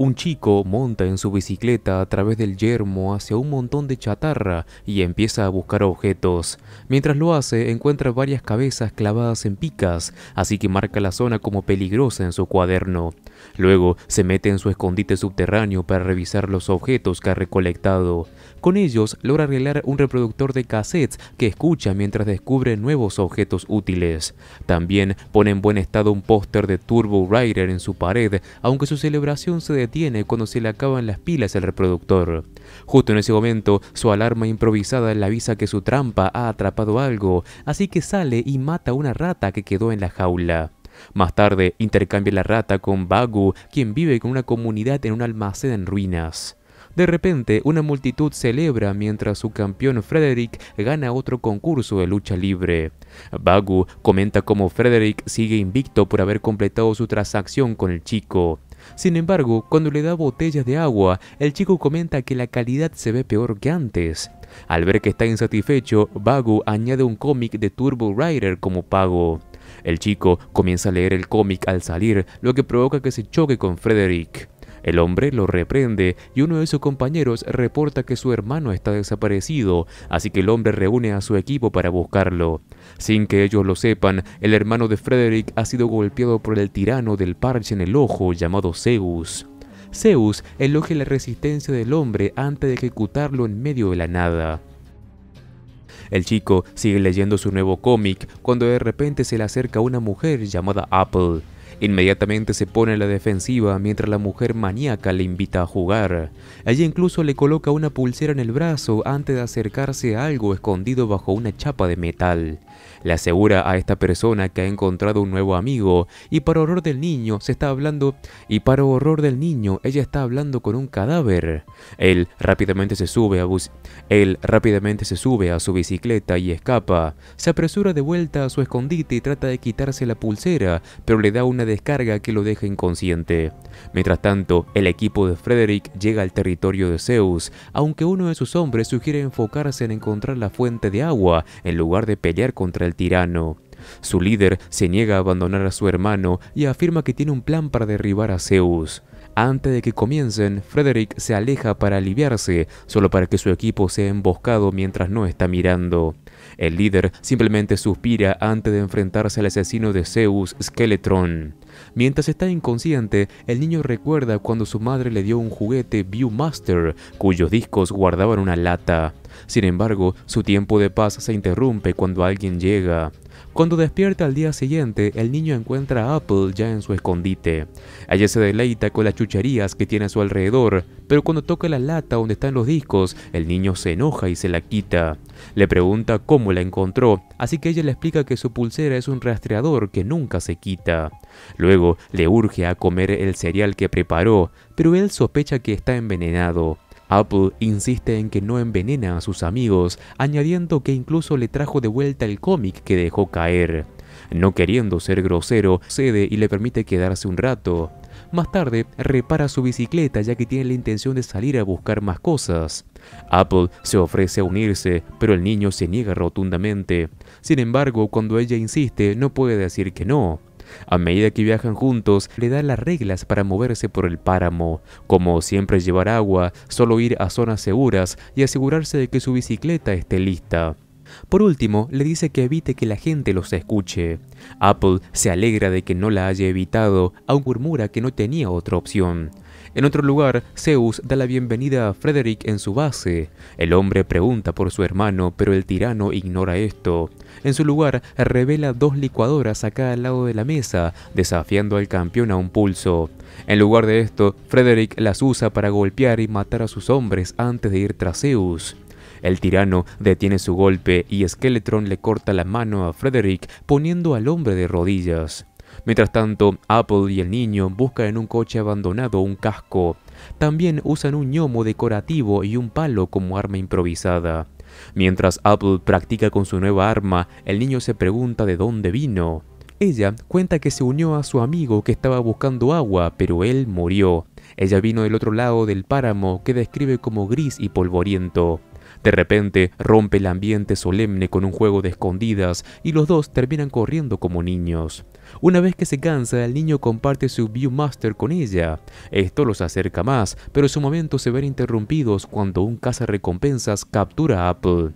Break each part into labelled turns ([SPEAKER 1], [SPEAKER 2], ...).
[SPEAKER 1] Un chico monta en su bicicleta a través del yermo hacia un montón de chatarra y empieza a buscar objetos. Mientras lo hace, encuentra varias cabezas clavadas en picas, así que marca la zona como peligrosa en su cuaderno. Luego se mete en su escondite subterráneo para revisar los objetos que ha recolectado. Con ellos logra arreglar un reproductor de cassettes que escucha mientras descubre nuevos objetos útiles. También pone en buen estado un póster de Turbo Rider en su pared, aunque su celebración se detiene cuando se le acaban las pilas al reproductor. Justo en ese momento, su alarma improvisada le avisa que su trampa ha atrapado algo, así que sale y mata a una rata que quedó en la jaula. Más tarde, intercambia la rata con Bagu, quien vive con una comunidad en un almacén en ruinas. De repente, una multitud celebra mientras su campeón Frederick gana otro concurso de lucha libre. Bagu comenta cómo Frederick sigue invicto por haber completado su transacción con el chico. Sin embargo, cuando le da botellas de agua, el chico comenta que la calidad se ve peor que antes. Al ver que está insatisfecho, Bagu añade un cómic de Turbo Rider como pago. El chico comienza a leer el cómic al salir, lo que provoca que se choque con Frederick. El hombre lo reprende y uno de sus compañeros reporta que su hermano está desaparecido, así que el hombre reúne a su equipo para buscarlo. Sin que ellos lo sepan, el hermano de Frederick ha sido golpeado por el tirano del parche en el ojo llamado Zeus. Zeus eloge la resistencia del hombre antes de ejecutarlo en medio de la nada. El chico sigue leyendo su nuevo cómic cuando de repente se le acerca una mujer llamada Apple. Inmediatamente se pone a la defensiva mientras la mujer maníaca le invita a jugar. Ella incluso le coloca una pulsera en el brazo antes de acercarse a algo escondido bajo una chapa de metal. Le asegura a esta persona que ha encontrado un nuevo amigo y para horror del niño se está hablando y para horror del niño ella está hablando con un cadáver. Él rápidamente se sube a bus él rápidamente se sube a su bicicleta y escapa. Se apresura de vuelta a su escondite y trata de quitarse la pulsera, pero le da una descarga que lo deja inconsciente. Mientras tanto, el equipo de Frederick llega al territorio de Zeus, aunque uno de sus hombres sugiere enfocarse en encontrar la fuente de agua en lugar de pelear contra tirano. Su líder se niega a abandonar a su hermano y afirma que tiene un plan para derribar a Zeus. Antes de que comiencen, Frederick se aleja para aliviarse, solo para que su equipo sea emboscado mientras no está mirando. El líder simplemente suspira antes de enfrentarse al asesino de Zeus, Skeletron. Mientras está inconsciente, el niño recuerda cuando su madre le dio un juguete Viewmaster, cuyos discos guardaban una lata. Sin embargo, su tiempo de paz se interrumpe cuando alguien llega. Cuando despierta al día siguiente, el niño encuentra a Apple ya en su escondite. Ella se deleita con las chucherías que tiene a su alrededor, pero cuando toca la lata donde están los discos, el niño se enoja y se la quita. Le pregunta cómo la encontró, así que ella le explica que su pulsera es un rastreador que nunca se quita le urge a comer el cereal que preparó, pero él sospecha que está envenenado. Apple insiste en que no envenena a sus amigos, añadiendo que incluso le trajo de vuelta el cómic que dejó caer. No queriendo ser grosero, cede y le permite quedarse un rato. Más tarde, repara su bicicleta ya que tiene la intención de salir a buscar más cosas. Apple se ofrece a unirse, pero el niño se niega rotundamente. Sin embargo, cuando ella insiste, no puede decir que no. A medida que viajan juntos, le da las reglas para moverse por el páramo, como siempre llevar agua, solo ir a zonas seguras y asegurarse de que su bicicleta esté lista. Por último, le dice que evite que la gente los escuche. Apple se alegra de que no la haya evitado, aunque murmura que no tenía otra opción. En otro lugar, Zeus da la bienvenida a Frederick en su base. El hombre pregunta por su hermano, pero el tirano ignora esto. En su lugar, revela dos licuadoras acá al lado de la mesa, desafiando al campeón a un pulso. En lugar de esto, Frederick las usa para golpear y matar a sus hombres antes de ir tras Zeus. El tirano detiene su golpe y Skeletron le corta la mano a Frederick poniendo al hombre de rodillas. Mientras tanto, Apple y el niño buscan en un coche abandonado un casco. También usan un ñomo decorativo y un palo como arma improvisada. Mientras Apple practica con su nueva arma, el niño se pregunta de dónde vino. Ella cuenta que se unió a su amigo que estaba buscando agua, pero él murió. Ella vino del otro lado del páramo que describe como gris y polvoriento. De repente rompe el ambiente solemne con un juego de escondidas y los dos terminan corriendo como niños. Una vez que se cansa, el niño comparte su Viewmaster con ella. Esto los acerca más, pero su momento se ven interrumpidos cuando un recompensas captura a Apple.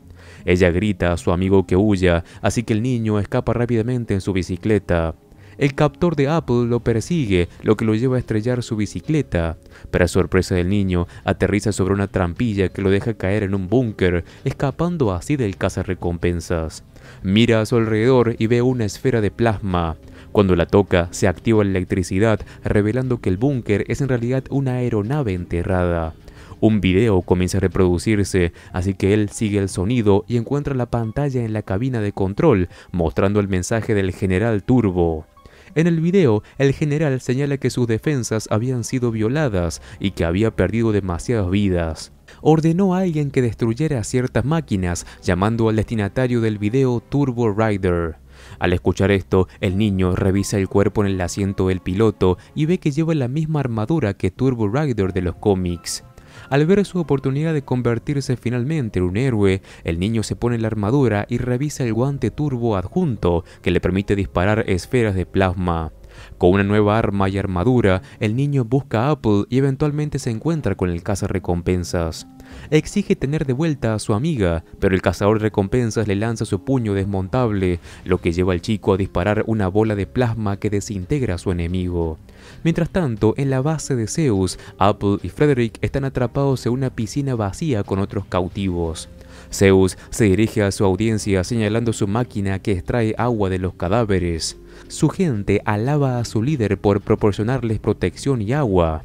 [SPEAKER 1] Ella grita a su amigo que huya, así que el niño escapa rápidamente en su bicicleta el captor de Apple lo persigue, lo que lo lleva a estrellar su bicicleta. Para sorpresa del niño, aterriza sobre una trampilla que lo deja caer en un búnker, escapando así del recompensas. Mira a su alrededor y ve una esfera de plasma. Cuando la toca, se activa la electricidad, revelando que el búnker es en realidad una aeronave enterrada. Un video comienza a reproducirse, así que él sigue el sonido y encuentra la pantalla en la cabina de control, mostrando el mensaje del general Turbo. En el video, el general señala que sus defensas habían sido violadas y que había perdido demasiadas vidas. Ordenó a alguien que destruyera ciertas máquinas, llamando al destinatario del video Turbo Rider. Al escuchar esto, el niño revisa el cuerpo en el asiento del piloto y ve que lleva la misma armadura que Turbo Rider de los cómics. Al ver su oportunidad de convertirse finalmente en un héroe, el niño se pone la armadura y revisa el guante turbo adjunto que le permite disparar esferas de plasma. Con una nueva arma y armadura, el niño busca a Apple y eventualmente se encuentra con el cazarrecompensas exige tener de vuelta a su amiga, pero el cazador de recompensas le lanza su puño desmontable, lo que lleva al chico a disparar una bola de plasma que desintegra a su enemigo. Mientras tanto, en la base de Zeus, Apple y Frederick están atrapados en una piscina vacía con otros cautivos. Zeus se dirige a su audiencia señalando su máquina que extrae agua de los cadáveres. Su gente alaba a su líder por proporcionarles protección y agua.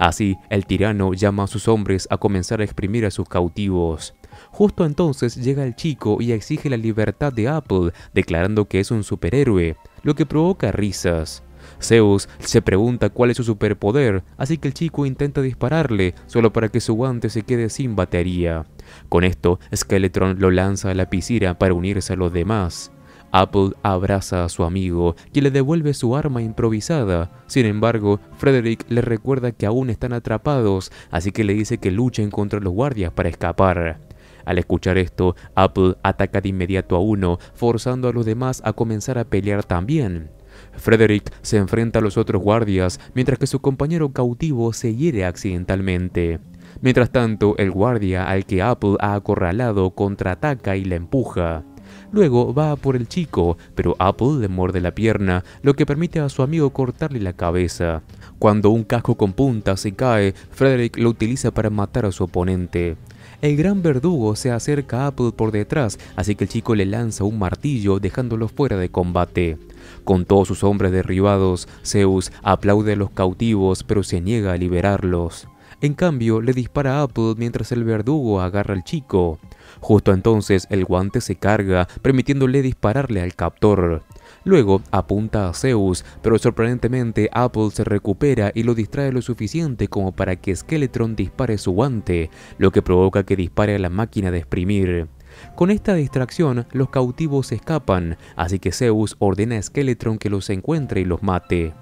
[SPEAKER 1] Así, el tirano llama a sus hombres a comenzar a exprimir a sus cautivos. Justo entonces llega el chico y exige la libertad de Apple, declarando que es un superhéroe, lo que provoca risas. Zeus se pregunta cuál es su superpoder, así que el chico intenta dispararle, solo para que su guante se quede sin batería. Con esto, Skeletron lo lanza a la piscina para unirse a los demás. Apple abraza a su amigo, quien le devuelve su arma improvisada. Sin embargo, Frederick le recuerda que aún están atrapados, así que le dice que luchen contra los guardias para escapar. Al escuchar esto, Apple ataca de inmediato a uno, forzando a los demás a comenzar a pelear también. Frederick se enfrenta a los otros guardias, mientras que su compañero cautivo se hiere accidentalmente. Mientras tanto, el guardia al que Apple ha acorralado contraataca y la empuja. Luego va por el chico, pero Apple le muerde la pierna, lo que permite a su amigo cortarle la cabeza. Cuando un casco con punta se cae, Frederick lo utiliza para matar a su oponente. El gran verdugo se acerca a Apple por detrás, así que el chico le lanza un martillo dejándolo fuera de combate. Con todos sus hombres derribados, Zeus aplaude a los cautivos pero se niega a liberarlos. En cambio, le dispara a Apple mientras el verdugo agarra al chico. Justo entonces, el guante se carga, permitiéndole dispararle al captor. Luego apunta a Zeus, pero sorprendentemente Apple se recupera y lo distrae lo suficiente como para que Skeletron dispare su guante, lo que provoca que dispare a la máquina de exprimir. Con esta distracción, los cautivos escapan, así que Zeus ordena a Skeletron que los encuentre y los mate.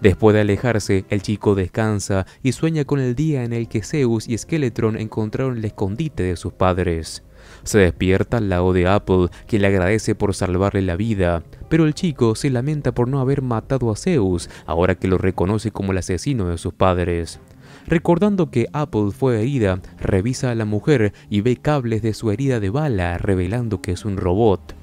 [SPEAKER 1] Después de alejarse, el chico descansa y sueña con el día en el que Zeus y Skeletron encontraron el escondite de sus padres. Se despierta al lado de Apple, quien le agradece por salvarle la vida, pero el chico se lamenta por no haber matado a Zeus, ahora que lo reconoce como el asesino de sus padres. Recordando que Apple fue herida, revisa a la mujer y ve cables de su herida de bala, revelando que es un robot.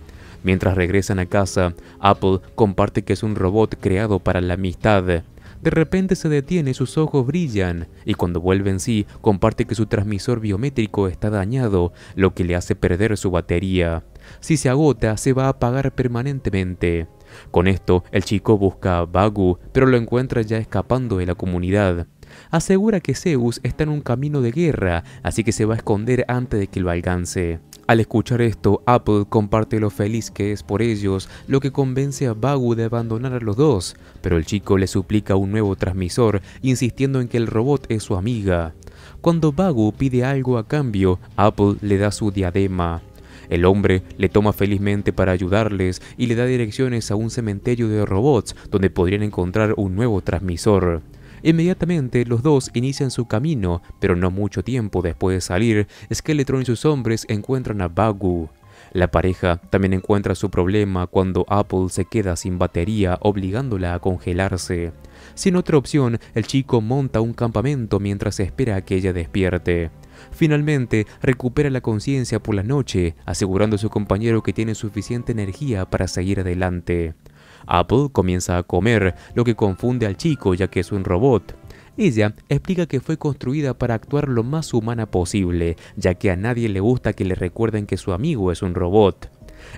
[SPEAKER 1] Mientras regresan a casa, Apple comparte que es un robot creado para la amistad. De repente se detiene, sus ojos brillan, y cuando vuelve en sí, comparte que su transmisor biométrico está dañado, lo que le hace perder su batería. Si se agota, se va a apagar permanentemente. Con esto, el chico busca a Bagu, pero lo encuentra ya escapando de la comunidad. Asegura que Zeus está en un camino de guerra, así que se va a esconder antes de que lo alcance. Al escuchar esto, Apple comparte lo feliz que es por ellos, lo que convence a Bagu de abandonar a los dos, pero el chico le suplica un nuevo transmisor, insistiendo en que el robot es su amiga. Cuando Bagu pide algo a cambio, Apple le da su diadema. El hombre le toma felizmente para ayudarles y le da direcciones a un cementerio de robots donde podrían encontrar un nuevo transmisor. Inmediatamente los dos inician su camino, pero no mucho tiempo después de salir, Skeletron y sus hombres encuentran a Bagu. La pareja también encuentra su problema cuando Apple se queda sin batería obligándola a congelarse. Sin otra opción, el chico monta un campamento mientras espera a que ella despierte. Finalmente, recupera la conciencia por la noche, asegurando a su compañero que tiene suficiente energía para seguir adelante. Apple comienza a comer, lo que confunde al chico ya que es un robot. Ella explica que fue construida para actuar lo más humana posible, ya que a nadie le gusta que le recuerden que su amigo es un robot.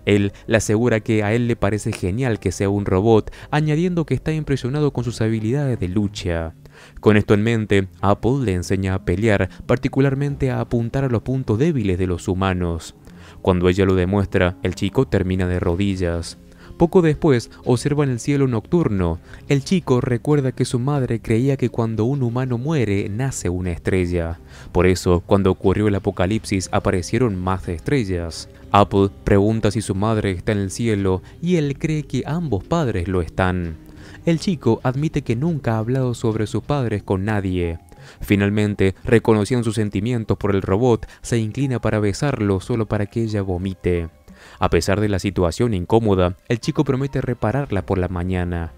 [SPEAKER 1] Él le asegura que a él le parece genial que sea un robot, añadiendo que está impresionado con sus habilidades de lucha. Con esto en mente, Apple le enseña a pelear, particularmente a apuntar a los puntos débiles de los humanos. Cuando ella lo demuestra, el chico termina de rodillas. Poco después, observan el cielo nocturno. El chico recuerda que su madre creía que cuando un humano muere, nace una estrella. Por eso, cuando ocurrió el apocalipsis, aparecieron más estrellas. Apple pregunta si su madre está en el cielo y él cree que ambos padres lo están. El chico admite que nunca ha hablado sobre sus padres con nadie. Finalmente, reconociendo sus sentimientos por el robot, se inclina para besarlo solo para que ella vomite. A pesar de la situación incómoda, el chico promete repararla por la mañana.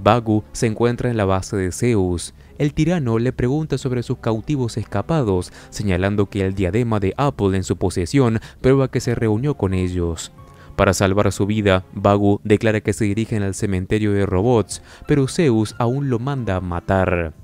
[SPEAKER 1] Bagu se encuentra en la base de Zeus. El tirano le pregunta sobre sus cautivos escapados, señalando que el diadema de Apple en su posesión prueba que se reunió con ellos. Para salvar su vida, Bagu declara que se dirigen al cementerio de robots, pero Zeus aún lo manda a matar.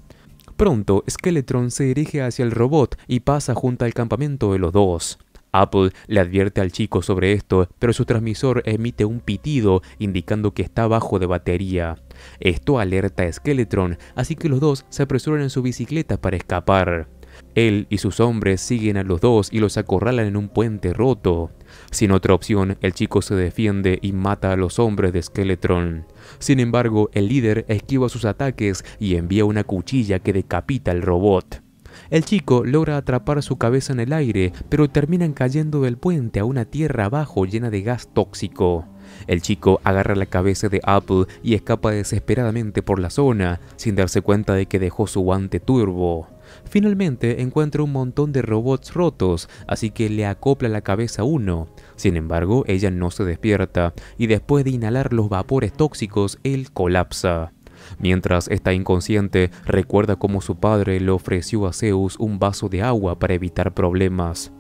[SPEAKER 1] Pronto, Skeletron se dirige hacia el robot y pasa junto al campamento de los dos. Apple le advierte al chico sobre esto, pero su transmisor emite un pitido indicando que está bajo de batería. Esto alerta a Skeletron, así que los dos se apresuran en su bicicleta para escapar. Él y sus hombres siguen a los dos y los acorralan en un puente roto. Sin otra opción, el chico se defiende y mata a los hombres de Skeletron. Sin embargo, el líder esquiva sus ataques y envía una cuchilla que decapita al robot. El chico logra atrapar su cabeza en el aire, pero terminan cayendo del puente a una tierra abajo llena de gas tóxico. El chico agarra la cabeza de Apple y escapa desesperadamente por la zona, sin darse cuenta de que dejó su guante turbo. Finalmente encuentra un montón de robots rotos, así que le acopla la cabeza a uno. Sin embargo, ella no se despierta, y después de inhalar los vapores tóxicos, él colapsa. Mientras está inconsciente, recuerda cómo su padre le ofreció a Zeus un vaso de agua para evitar problemas.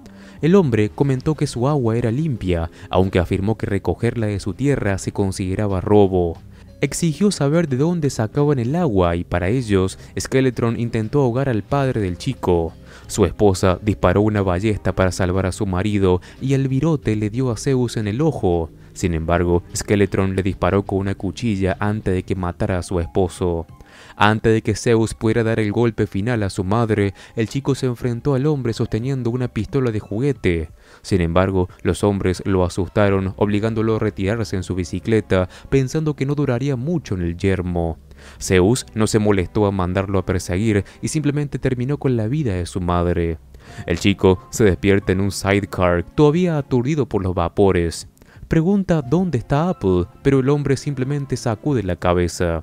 [SPEAKER 1] El hombre comentó que su agua era limpia, aunque afirmó que recogerla de su tierra se consideraba robo. Exigió saber de dónde sacaban el agua y para ellos, Skeletron intentó ahogar al padre del chico. Su esposa disparó una ballesta para salvar a su marido y el virote le dio a Zeus en el ojo. Sin embargo, Skeletron le disparó con una cuchilla antes de que matara a su esposo. Antes de que Zeus pudiera dar el golpe final a su madre, el chico se enfrentó al hombre sosteniendo una pistola de juguete. Sin embargo, los hombres lo asustaron, obligándolo a retirarse en su bicicleta, pensando que no duraría mucho en el yermo. Zeus no se molestó a mandarlo a perseguir y simplemente terminó con la vida de su madre. El chico se despierta en un sidecar, todavía aturdido por los vapores. Pregunta dónde está Apple, pero el hombre simplemente sacude la cabeza.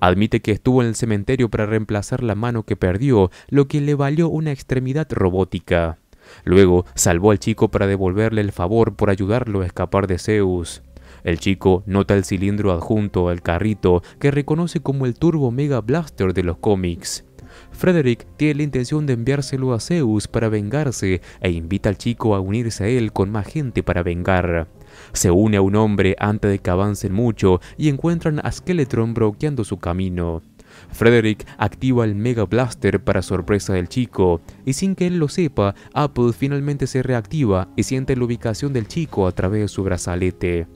[SPEAKER 1] Admite que estuvo en el cementerio para reemplazar la mano que perdió, lo que le valió una extremidad robótica. Luego salvó al chico para devolverle el favor por ayudarlo a escapar de Zeus. El chico nota el cilindro adjunto al carrito que reconoce como el Turbo Mega Blaster de los cómics. Frederick tiene la intención de enviárselo a Zeus para vengarse e invita al chico a unirse a él con más gente para vengar. Se une a un hombre antes de que avancen mucho y encuentran a Skeletron bloqueando su camino. Frederick activa el Mega Blaster para sorpresa del chico, y sin que él lo sepa, Apple finalmente se reactiva y siente la ubicación del chico a través de su brazalete.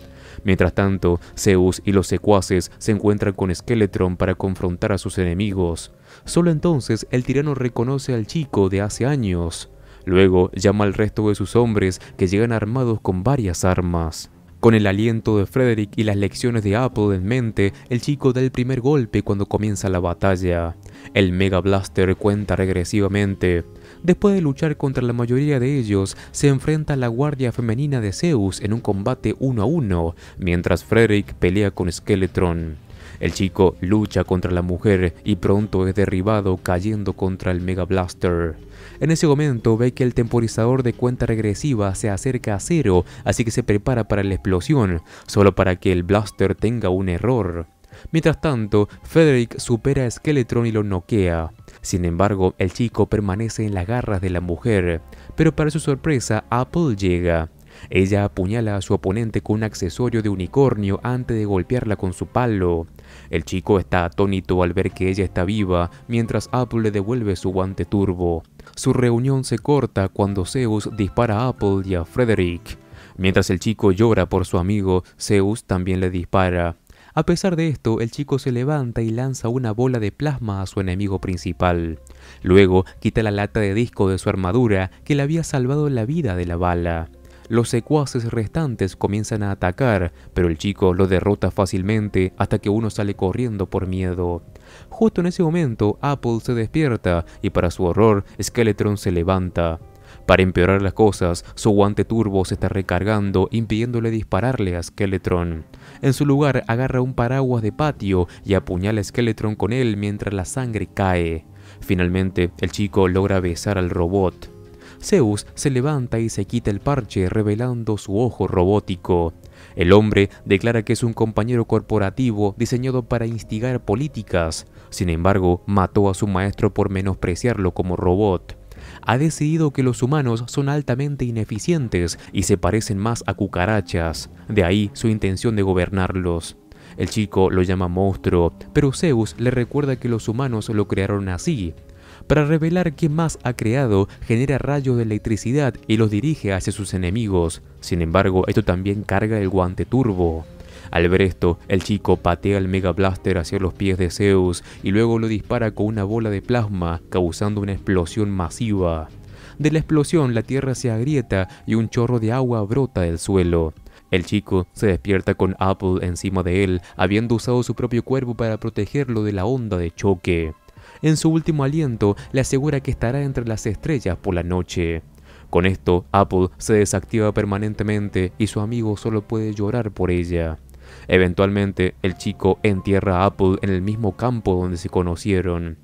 [SPEAKER 1] Mientras tanto, Zeus y los secuaces se encuentran con Skeletron para confrontar a sus enemigos. Solo entonces el tirano reconoce al chico de hace años. Luego llama al resto de sus hombres que llegan armados con varias armas. Con el aliento de Frederick y las lecciones de Apple en mente, el chico da el primer golpe cuando comienza la batalla. El Mega Blaster cuenta regresivamente. Después de luchar contra la mayoría de ellos, se enfrenta a la guardia femenina de Zeus en un combate uno a uno, mientras Frederick pelea con Skeletron. El chico lucha contra la mujer y pronto es derribado cayendo contra el Mega Blaster. En ese momento ve que el temporizador de cuenta regresiva se acerca a cero, así que se prepara para la explosión, solo para que el Blaster tenga un error. Mientras tanto, Frederick supera a Skeletron y lo noquea. Sin embargo, el chico permanece en las garras de la mujer, pero para su sorpresa, Apple llega. Ella apuñala a su oponente con un accesorio de unicornio antes de golpearla con su palo. El chico está atónito al ver que ella está viva, mientras Apple le devuelve su guante turbo. Su reunión se corta cuando Zeus dispara a Apple y a Frederick. Mientras el chico llora por su amigo, Zeus también le dispara. A pesar de esto, el chico se levanta y lanza una bola de plasma a su enemigo principal. Luego quita la lata de disco de su armadura que le había salvado la vida de la bala. Los secuaces restantes comienzan a atacar, pero el chico lo derrota fácilmente hasta que uno sale corriendo por miedo. Justo en ese momento, Apple se despierta y para su horror, Skeletron se levanta. Para empeorar las cosas, su guante turbo se está recargando, impidiéndole dispararle a Skeletron. En su lugar, agarra un paraguas de patio y apuñala a Skeletron con él mientras la sangre cae. Finalmente, el chico logra besar al robot. Zeus se levanta y se quita el parche, revelando su ojo robótico. El hombre declara que es un compañero corporativo diseñado para instigar políticas. Sin embargo, mató a su maestro por menospreciarlo como robot ha decidido que los humanos son altamente ineficientes y se parecen más a cucarachas, de ahí su intención de gobernarlos. El chico lo llama monstruo, pero Zeus le recuerda que los humanos lo crearon así. Para revelar qué más ha creado, genera rayos de electricidad y los dirige hacia sus enemigos. Sin embargo, esto también carga el guante turbo. Al ver esto, el chico patea el Mega Blaster hacia los pies de Zeus y luego lo dispara con una bola de plasma, causando una explosión masiva. De la explosión, la tierra se agrieta y un chorro de agua brota del suelo. El chico se despierta con Apple encima de él, habiendo usado su propio cuerpo para protegerlo de la onda de choque. En su último aliento, le asegura que estará entre las estrellas por la noche. Con esto, Apple se desactiva permanentemente y su amigo solo puede llorar por ella. Eventualmente, el chico entierra a Apple en el mismo campo donde se conocieron.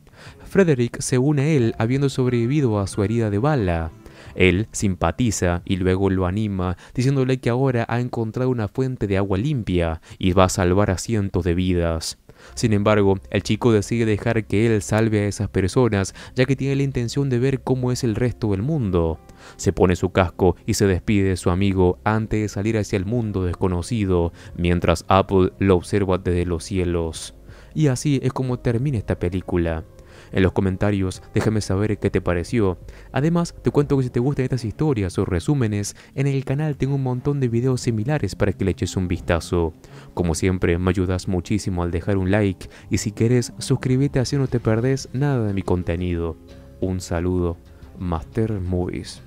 [SPEAKER 1] Frederick se une a él habiendo sobrevivido a su herida de bala. Él simpatiza y luego lo anima, diciéndole que ahora ha encontrado una fuente de agua limpia y va a salvar a cientos de vidas. Sin embargo, el chico decide dejar que él salve a esas personas, ya que tiene la intención de ver cómo es el resto del mundo se pone su casco y se despide de su amigo antes de salir hacia el mundo desconocido, mientras Apple lo observa desde los cielos. Y así es como termina esta película. En los comentarios déjame saber qué te pareció. Además, te cuento que si te gustan estas historias o resúmenes, en el canal tengo un montón de videos similares para que le eches un vistazo. Como siempre, me ayudas muchísimo al dejar un like y si quieres, suscríbete así no te perdés nada de mi contenido. Un saludo. Master Movies.